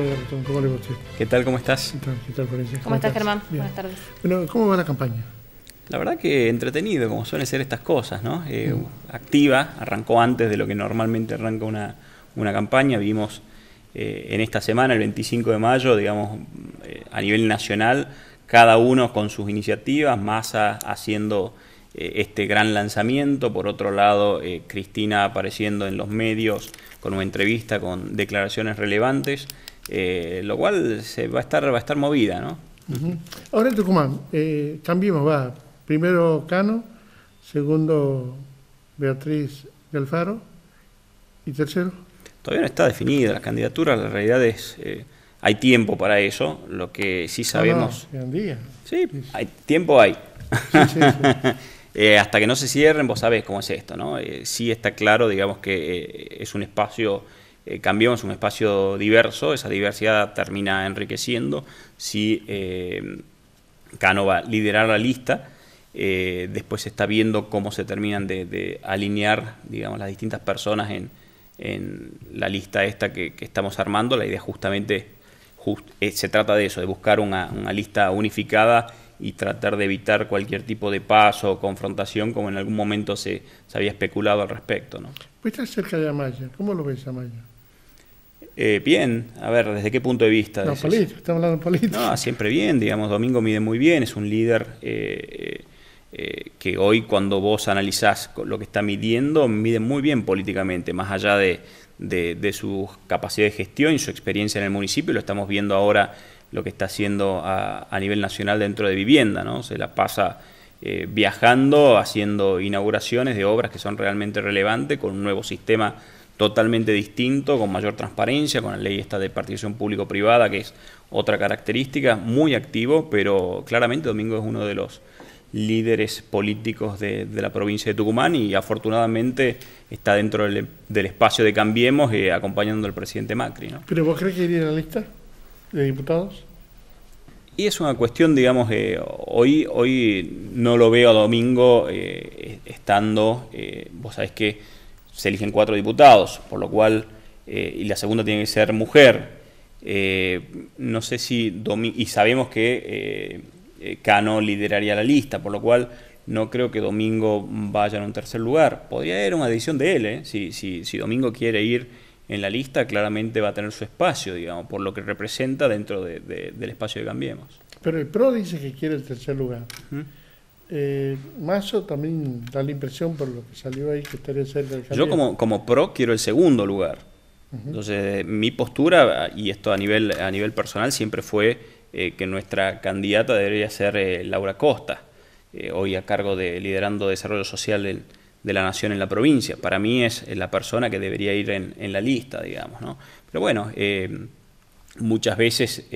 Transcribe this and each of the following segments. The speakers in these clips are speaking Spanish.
le ¿Qué tal? ¿Cómo estás? ¿Qué tal, ¿Cómo, estás, Germán? Buenas tardes. ¿cómo va la campaña? La verdad que entretenido, como suelen ser estas cosas, ¿no? Eh, mm. Activa, arrancó antes de lo que normalmente arranca una, una campaña. Vimos eh, en esta semana, el 25 de mayo, digamos, eh, a nivel nacional, cada uno con sus iniciativas, Massa haciendo este gran lanzamiento. Por otro lado, Cristina apareciendo en los medios con una entrevista con declaraciones relevantes. Eh, lo cual se va a estar, va a estar movida, ¿no? Ahora en Tucumán, eh, cambiemos, va. Primero Cano, segundo Beatriz Alfaro y tercero. Todavía no está definida la candidatura. la realidad es eh, hay tiempo para eso, lo que sí sabemos. Ah, sí, hay tiempo hay. hasta que no se cierren, vos sabés cómo es esto, ¿no? sí está claro, digamos que es un espacio eh, Cambiamos un espacio diverso, esa diversidad termina enriqueciendo si eh, Cano va a liderar la lista. Eh, después se está viendo cómo se terminan de, alinear digamos, las distintas personas en, la lista esta que, estamos armando. La idea justamente se trata de eso, de buscar una, lista unificada y tratar de evitar cualquier tipo de paso o confrontación como en algún momento se, se había especulado al respecto. ¿no? Pues está cerca de Amaya, ¿cómo lo ves Amaya? Eh, bien, a ver, ¿desde qué punto de vista? No, político, estamos hablando de política. No, siempre bien, digamos, Domingo mide muy bien, es un líder eh, eh, que hoy cuando vos analizás lo que está midiendo, mide muy bien políticamente, más allá de, de, su capacidad de gestión y su experiencia en el municipio, lo estamos viendo ahora lo que está haciendo a, nivel nacional dentro de vivienda, ¿no? Se la pasa... viajando, haciendo inauguraciones de obras que son realmente relevantes, con un nuevo sistema totalmente distinto, con mayor transparencia, con la ley esta de participación público-privada, que es otra característica, muy activo, pero claramente Domingo es uno de los líderes políticos de, la provincia de Tucumán y afortunadamente está dentro del, espacio de Cambiemos eh, acompañando al presidente Macri. ¿Pero vos crees que iría a la lista de diputados? Y es una cuestión, digamos, eh, hoy, hoy no lo veo a Domingo eh, estando, vos sabés que se eligen cuatro diputados, por lo cual, eh, y la segunda tiene que ser mujer. Eh, no sé si, y sabemos que eh, Cano lideraría la lista, por lo cual no creo que Domingo vaya en un tercer lugar. Podría haber una decisión de él, si, si, si, Domingo quiere ir en la lista, claramente va a tener su espacio, digamos, por lo que representa dentro del espacio de Cambiemos. Pero el PRO dice que quiere el tercer lugar. ¿Mm? Eh, Mazo también da la impresión por lo que salió ahí que estaría cerca del Yo como, como pro quiero el segundo lugar. Entonces, mi postura, y esto a nivel, a nivel personal, siempre fue eh, que nuestra candidata debería ser eh, Laura Costa, eh, hoy a cargo de liderando desarrollo social de la nación en la provincia. Para mí es la persona que debería ir en, la lista, digamos. Pero bueno, muchas veces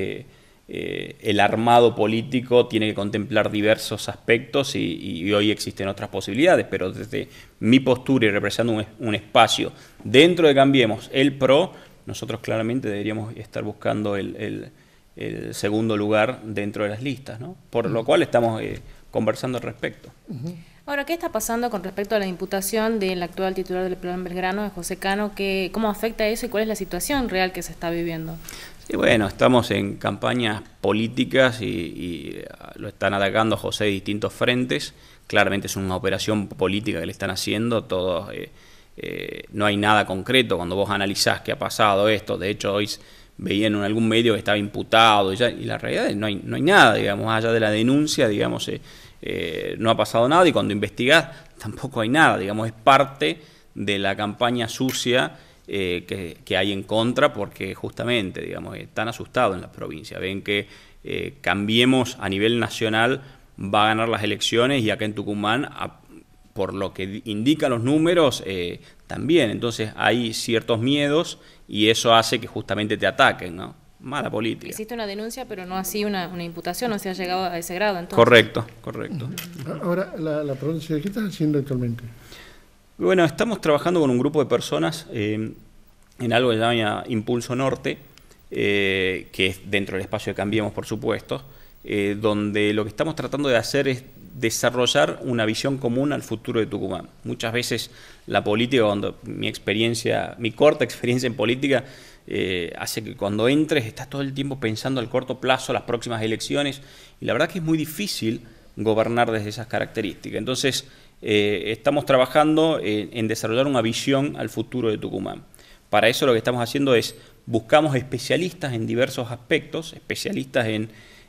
eh, el armado político tiene que contemplar diversos aspectos y, hoy existen otras posibilidades, pero desde mi postura y representando un, espacio dentro de Cambiemos, el PRO, nosotros claramente deberíamos estar buscando el, segundo lugar dentro de las listas, por lo cual estamos eh, conversando al respecto. Ahora, ¿qué está pasando con respecto a la imputación del actual titular del programa Belgrano, José Cano? ¿Cómo afecta eso y cuál es la situación real que se está viviendo? bueno, estamos en campañas políticas y, ah, lo están atacando José de distintos frentes. Claramente es una operación política que le están haciendo. Todos, eh, eh, no hay nada concreto cuando vos analizás qué ha pasado esto. De hecho, hoy veía en algún medio que estaba imputado y, la realidad es no hay, no hay nada, digamos, allá de la denuncia, digamos, eh, no ha pasado nada y cuando investigás tampoco hay nada, digamos, es parte de la campaña sucia eh, que, hay en contra porque justamente, digamos, están asustados en la provincia. ven que eh, cambiemos a nivel nacional va a ganar las elecciones y acá en Tucumán, por lo que indican los números, eh, también. Entonces hay ciertos miedos y eso hace que justamente te ataquen, ¿no? Mala política. Existe una denuncia, pero no así una, una imputación, no se ha llegado a ese grado. Entonces. Correcto, correcto. Ahora, la, provincia ¿qué estás haciendo actualmente? Bueno, estamos trabajando con un grupo de personas eh, en algo que se llama Impulso Norte, eh, que es dentro del espacio de Cambiemos, por supuesto, eh, donde lo que estamos tratando de hacer es desarrollar una visión común al futuro de Tucumán. Muchas veces la política, cuando mi experiencia, mi corta experiencia en política, hace que cuando entres estás todo el tiempo pensando al corto plazo, las próximas elecciones, y la verdad que es muy difícil gobernar desde esas características. Entonces, eh, estamos trabajando en, desarrollar una visión al futuro de Tucumán. Para eso lo que estamos haciendo es buscamos especialistas en diversos aspectos, especialistas en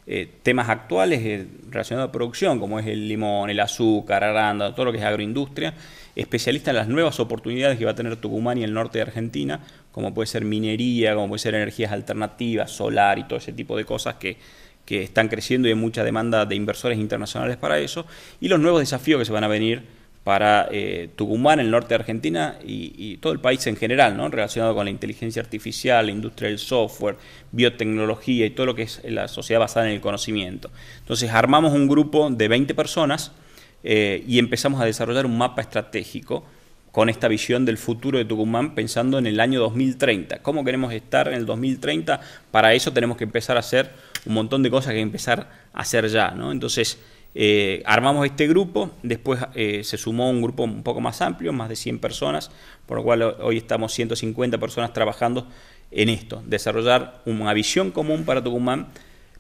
eh, temas actuales eh, relacionados a producción, como es el limón, el azúcar, arándano, todo lo que es agroindustria, especialistas en las nuevas oportunidades que va a tener Tucumán y el norte de Argentina, como puede ser minería, como puede ser energías alternativas, solar y todo ese tipo de cosas que que están creciendo y hay mucha demanda de inversores internacionales para eso, y los nuevos desafíos que se van a venir para eh, Tucumán, el norte de Argentina y, todo el país en general, ¿no? relacionado con la inteligencia artificial, la industria del software, biotecnología y todo lo que es la sociedad basada en el conocimiento. Entonces armamos un grupo de 20 personas eh, y empezamos a desarrollar un mapa estratégico con esta visión del futuro de Tucumán pensando en el año 2030. ¿Cómo queremos estar en el 2030? Para eso tenemos que empezar a hacer un montón de cosas que empezar a hacer ya, ¿no? Entonces, eh, armamos este grupo, después eh, se sumó un grupo un poco más amplio, más de 100 personas, por lo cual hoy estamos 150 personas trabajando en esto, desarrollar una visión común para Tucumán,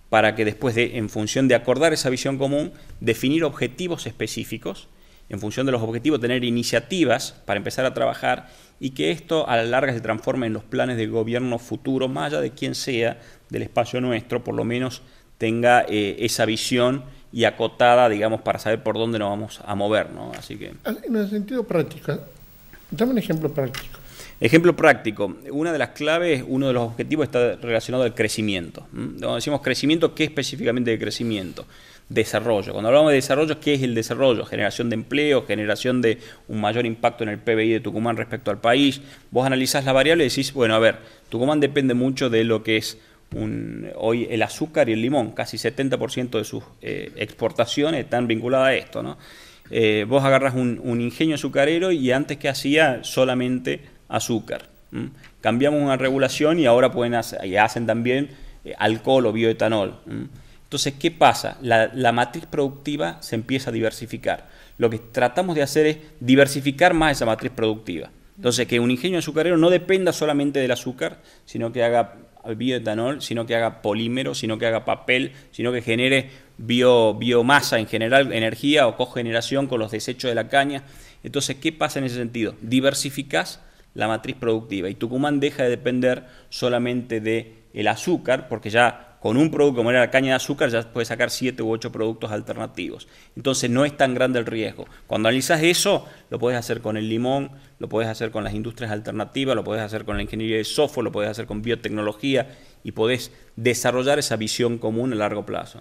para que después de, en función de acordar esa visión común, definir objetivos específicos en función de los objetivos, tener iniciativas para empezar a trabajar y que esto a la larga se transforme en los planes de gobierno futuro, más allá de quien sea del espacio nuestro, por lo menos tenga eh, esa visión y acotada, digamos, para saber por dónde nos vamos a mover, Así que... Ah, en el sentido práctico, dame un ejemplo práctico. Ejemplo práctico, una de las claves, uno de los objetivos está relacionado al crecimiento. Cuando decimos crecimiento, ¿qué específicamente de crecimiento? Desarrollo. Cuando hablamos de desarrollo, ¿qué es el desarrollo? Generación de empleo, generación de un mayor impacto en el PBI de Tucumán respecto al país. Vos analizás la variable y decís, bueno, a ver, Tucumán depende mucho de lo que es hoy el azúcar y el limón, casi 70% de sus eh, exportaciones están vinculadas a esto. ¿no? Eh, vos agarras un, un, ingenio azucarero y antes que hacía solamente azúcar. Cambiamos una regulación y ahora pueden hacer, hacen también eh, alcohol o bioetanol. Entonces, ¿qué pasa? La, matriz productiva se empieza a diversificar. Lo que tratamos de hacer es diversificar más esa matriz productiva. Entonces, que un ingenio azucarero no dependa solamente del azúcar, sino que haga bioetanol, sino que haga polímero, sino que haga papel, sino que genere bio, biomasa en general, energía o cogeneración con los desechos de la caña. Entonces, ¿qué pasa en ese sentido? Diversificás la matriz productiva. Y Tucumán deja de depender solamente del el azúcar, porque ya con un producto como era la caña de azúcar ya puedes sacar siete u ocho productos alternativos. Entonces no es tan grande el riesgo. Cuando analizas eso, lo puedes hacer con el limón, lo puedes hacer con las industrias alternativas, lo puedes hacer con la ingeniería de software, lo puedes hacer con biotecnología y podés desarrollar esa visión común a largo plazo.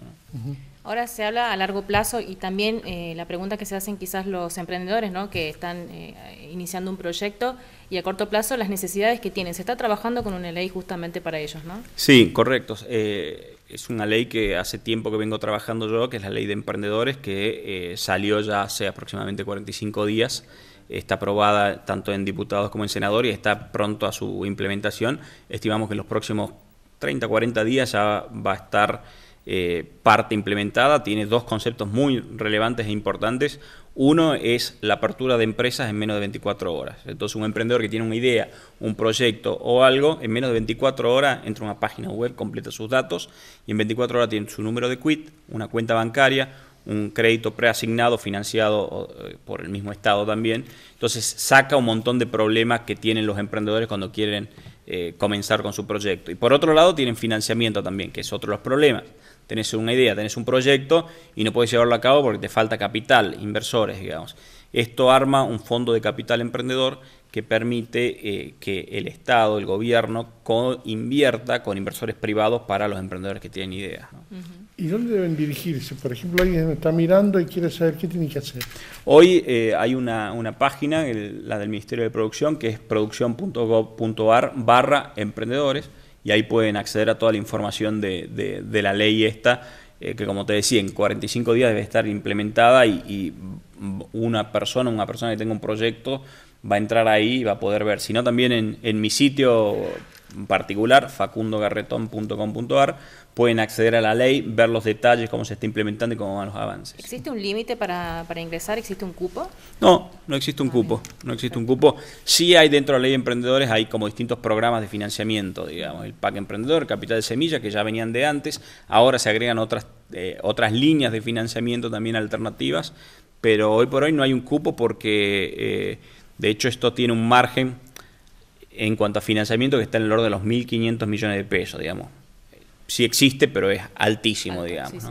Ahora se habla a largo plazo y también eh, la pregunta que se hacen quizás los emprendedores ¿no? que están eh, iniciando un proyecto y a corto plazo las necesidades que tienen. Se está trabajando con una ley justamente para ellos, ¿no? Sí, correcto. Eh, es una ley que hace tiempo que vengo trabajando yo, que es la ley de emprendedores, que eh, salió ya hace aproximadamente 45 días. Está aprobada tanto en diputados como en senadores y está pronto a su implementación. Estimamos que en los próximos 30, 40 días ya va a estar eh, parte implementada. Tiene dos conceptos muy relevantes e importantes. Uno es la apertura de empresas en menos de 24 horas. Entonces, un emprendedor que tiene una idea, un proyecto o algo, en menos de 24 horas entra a una página web, completa sus datos y en 24 horas tiene su número de quit, una cuenta bancaria, un crédito preasignado, financiado eh, por el mismo Estado también. Entonces saca un montón de problemas que tienen los emprendedores cuando quieren eh, comenzar con su proyecto. Y por otro lado tienen financiamiento también, que es otro de los problemas tenés una idea, tenés un proyecto y no puedes llevarlo a cabo porque te falta capital, inversores, digamos. Esto arma un fondo de capital emprendedor que permite eh, que el Estado, el gobierno, invierta con inversores privados para los emprendedores que tienen ideas. ¿Y dónde deben dirigirse? Por ejemplo, alguien está mirando y quiere saber qué tiene que hacer. Hoy eh, hay una, página, la del Ministerio de Producción, que es producción.gov.ar barra emprendedores y ahí pueden acceder a toda la información de, la ley esta, eh, que como te decía, en 45 días debe estar implementada y, una persona, una persona que tenga un proyecto va a entrar ahí y va a poder ver. Si no, también en, en mi sitio en particular, facundogarretón.com.ar, pueden acceder a la ley, ver los detalles, cómo se está implementando y cómo van los avances. ¿Existe un límite para, ingresar? ¿Existe un cupo? No, no existe un cupo, no existe un cupo. Sí hay dentro de la ley de emprendedores, hay como distintos programas de financiamiento, digamos, el PAC Emprendedor, Capital de Semillas, que ya venían de antes, ahora se agregan otras, eh, otras líneas de financiamiento también alternativas, pero hoy por hoy no hay un cupo porque... Eh, de hecho, esto tiene un margen en cuanto a financiamiento que está en el orden de los 1.500 millones de pesos, digamos. Sí existe, pero es altísimo, digamos.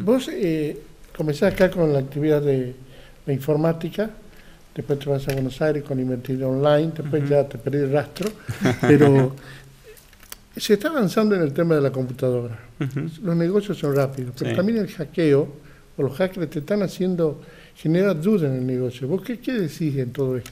Vos eh, comenzás acá con la actividad de, la informática, después te vas a Buenos Aires con Invertir Online, después ya te perdí el rastro, pero se está avanzando en el tema de la computadora. Los negocios son rápidos, pero también el hackeo, o los hackers te están haciendo, generar dudas en el negocio. ¿Vos qué, qué decís en todo esto?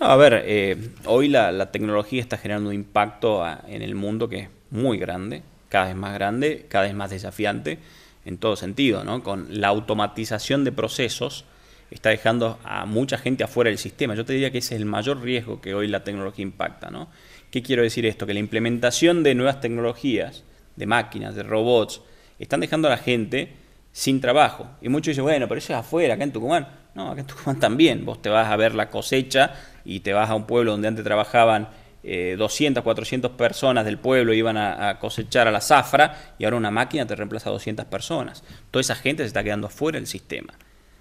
a ver, eh, hoy la, tecnología está generando un impacto en el mundo que es muy grande, cada vez más grande, cada vez más desafiante en todo sentido, ¿no? Con la automatización de procesos está dejando a mucha gente afuera del sistema. Yo te diría que ese es el mayor riesgo que hoy la tecnología impacta, ¿no? ¿Qué quiero decir esto? Que la implementación de nuevas tecnologías, de máquinas, de robots, están dejando a la gente sin trabajo. Y muchos dicen, bueno, pero eso es afuera, acá en Tucumán. No, acá en Tucumán también. Vos te vas a ver la cosecha y te vas a un pueblo donde antes trabajaban 200, eh, 400 personas del pueblo iban a, cosechar a la zafra y ahora una máquina te reemplaza a 200 personas. Toda esa gente se está quedando fuera del sistema.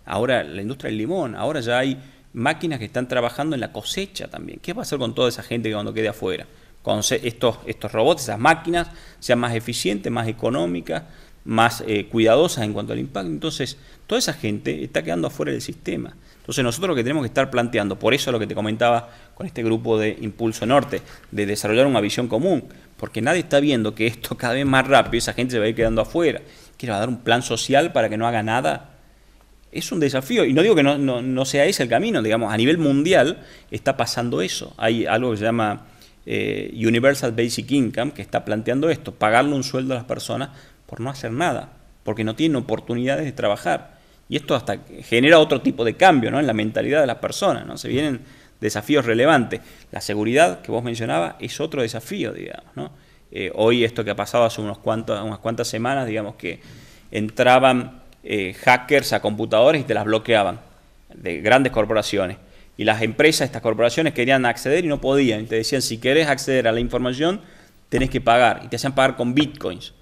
Ahora la industria del limón, ahora ya hay máquinas que están trabajando en la cosecha también. ¿Qué va a hacer con toda esa gente que cuando quede afuera? Con estos, estos robots, esas máquinas, sean más eficientes, más económicas, más eh, cuidadosas en cuanto al impacto. Entonces, toda esa gente está quedando afuera del sistema. Entonces nosotros lo que tenemos que estar planteando, por eso lo que te comentaba con este grupo de Impulso Norte, de desarrollar una visión común, porque nadie está viendo que esto cada vez más rápido, esa gente se va a ir quedando afuera, que va a dar un plan social para que no haga nada. Es un desafío, y no digo que no, sea ese el camino, digamos, a nivel mundial está pasando eso. Hay algo que se llama eh, Universal Basic Income que está planteando esto, pagarle un sueldo a las personas por no hacer nada, porque no tienen oportunidades de trabajar. Y esto hasta genera otro tipo de cambio ¿no? en la mentalidad de las personas, ¿no? Se vienen desafíos relevantes. La seguridad que vos mencionabas es otro desafío, digamos, ¿no? Eh, hoy esto que ha pasado hace unos cuantos, unas cuantas semanas, digamos que entraban eh, hackers a computadores y te las bloqueaban, de grandes corporaciones. Y las empresas, estas corporaciones, querían acceder y no podían. Y te decían, si querés acceder a la información, tenés que pagar. Y te hacían pagar con bitcoins.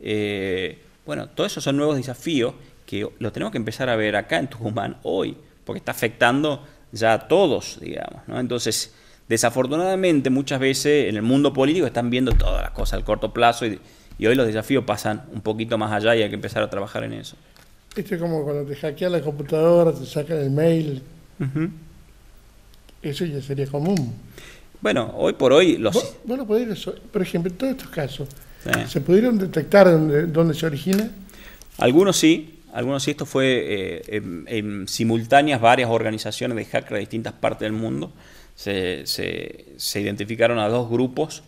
Eh, bueno, todos esos son nuevos desafíos que lo tenemos que empezar a ver acá en Tucumán hoy, porque está afectando ya a todos, digamos. ¿no? Entonces, desafortunadamente muchas veces en el mundo político están viendo todas las cosas al corto plazo y, hoy los desafíos pasan un poquito más allá y hay que empezar a trabajar en eso. Esto es como cuando te hackean la computadora, te sacan el mail. Eso ya sería común. Bueno, hoy por hoy los... bueno por ejemplo, en todos estos casos, ¿se pudieron detectar dónde, dónde se origina? Algunos sí, algunos de estos fue eh, en, simultáneas varias organizaciones de hackers de distintas partes del mundo. Se, identificaron a dos grupos,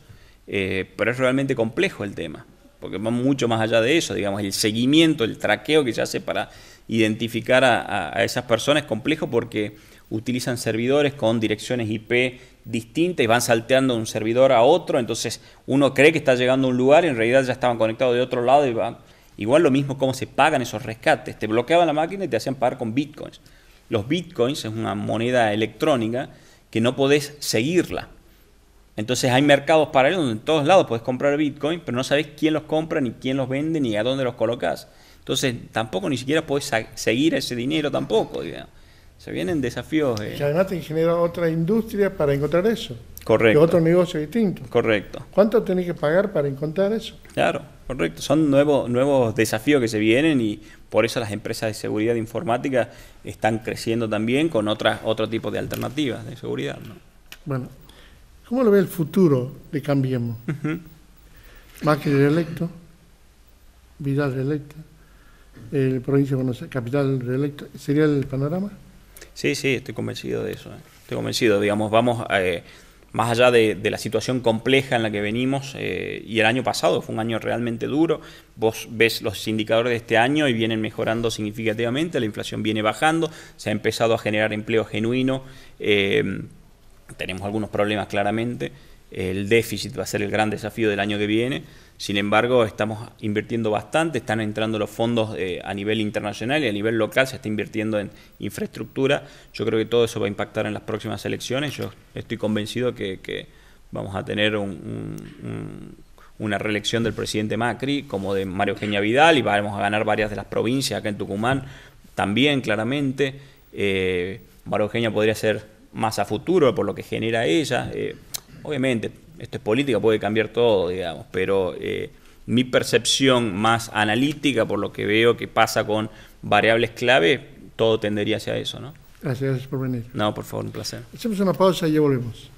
eh, pero es realmente complejo el tema, porque va mucho más allá de eso, digamos, el seguimiento, el traqueo que se hace para identificar a, esas personas es complejo porque utilizan servidores con direcciones IP distintas y van salteando de un servidor a otro, entonces uno cree que está llegando a un lugar, y en realidad ya estaban conectados de otro lado y van Igual lo mismo como se pagan esos rescates. Te bloqueaban la máquina y te hacían pagar con bitcoins. Los bitcoins es una moneda electrónica que no podés seguirla. Entonces hay mercados paralelos donde en todos lados podés comprar bitcoins, pero no sabés quién los compra, ni quién los vende, ni a dónde los colocas. Entonces tampoco ni siquiera podés seguir ese dinero tampoco. Se vienen desafíos. Eh. Y además te genera otra industria para encontrar eso. Correcto. otro negocio distinto. Correcto. ¿Cuánto tenés que pagar para encontrar eso? Claro, correcto. Son nuevos, nuevos desafíos que se vienen y por eso las empresas de seguridad informática están creciendo también con otras, otro tipo de alternativas de seguridad. Bueno, ¿cómo lo ve el futuro de Cambiemos? Uh Macri reelecto, Vidal el provincia de Buenos Aires, capital Electo. ¿sería el panorama? Sí, sí, estoy convencido de eso. Eh. Estoy convencido, digamos, vamos a... Eh, más allá de, la situación compleja en la que venimos, eh, y el año pasado fue un año realmente duro, vos ves los indicadores de este año y vienen mejorando significativamente, la inflación viene bajando, se ha empezado a generar empleo genuino, eh, tenemos algunos problemas claramente, el déficit va a ser el gran desafío del año que viene, sin embargo, estamos invirtiendo bastante, están entrando los fondos eh, a nivel internacional y a nivel local se está invirtiendo en infraestructura. Yo creo que todo eso va a impactar en las próximas elecciones. Yo estoy convencido que, vamos a tener un, una reelección del presidente Macri como de Mario Eugenia Vidal y vamos a ganar varias de las provincias acá en Tucumán también claramente. Eh, Mario Eugenia podría ser más a futuro por lo que genera ella. Eh, obviamente esto es política, puede cambiar todo, digamos, pero eh, mi percepción más analítica, por lo que veo que pasa con variables clave, todo tendería hacia eso, ¿no? Gracias, gracias por venir. No, por favor, un placer. Hacemos una pausa y ya volvemos.